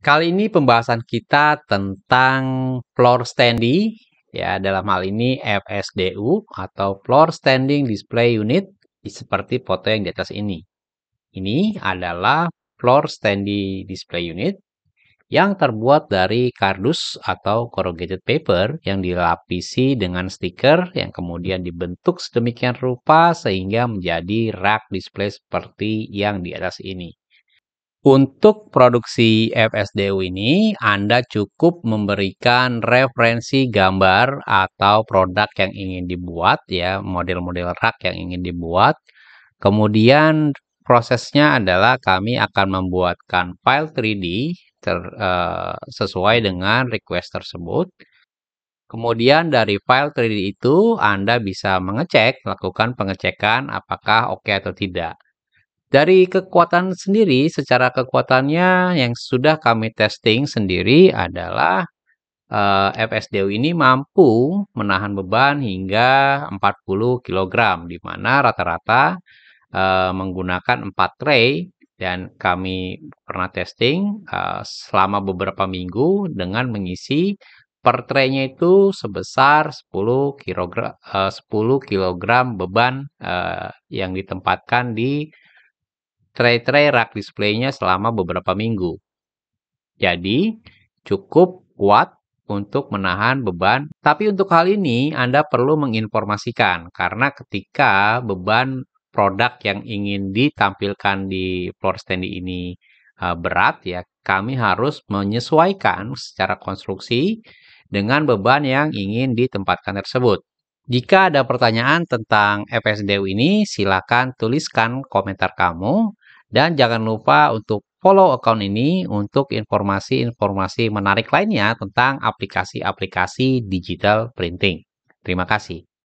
Kali ini pembahasan kita tentang floor standing ya dalam hal ini FSDU atau floor standing display unit seperti foto yang di atas ini. Ini adalah floor standing display unit yang terbuat dari kardus atau corrugated paper yang dilapisi dengan stiker yang kemudian dibentuk sedemikian rupa sehingga menjadi rak display seperti yang di atas ini. Untuk produksi FSDU ini, Anda cukup memberikan referensi gambar atau produk yang ingin dibuat, ya, model-model rak yang ingin dibuat. Kemudian prosesnya adalah kami akan membuatkan file 3D ter, uh, sesuai dengan request tersebut. Kemudian dari file 3D itu Anda bisa mengecek, lakukan pengecekan apakah oke okay atau tidak. Dari kekuatan sendiri, secara kekuatannya yang sudah kami testing sendiri adalah FSDO eh, FSDU ini mampu menahan beban hingga 40 kg, di mana rata-rata eh, menggunakan 4 tray dan kami pernah testing eh, selama beberapa minggu dengan mengisi per tray-nya itu sebesar 10 kg 10 kg beban yang ditempatkan di tray-tray rak displaynya selama beberapa minggu. Jadi, cukup kuat untuk menahan beban. Tapi untuk hal ini, Anda perlu menginformasikan karena ketika beban produk yang ingin ditampilkan di floor stand ini e, berat ya, kami harus menyesuaikan secara konstruksi dengan beban yang ingin ditempatkan tersebut. Jika ada pertanyaan tentang FSDU ini, silakan tuliskan komentar kamu dan jangan lupa untuk follow account ini untuk informasi-informasi menarik lainnya tentang aplikasi-aplikasi digital printing. Terima kasih.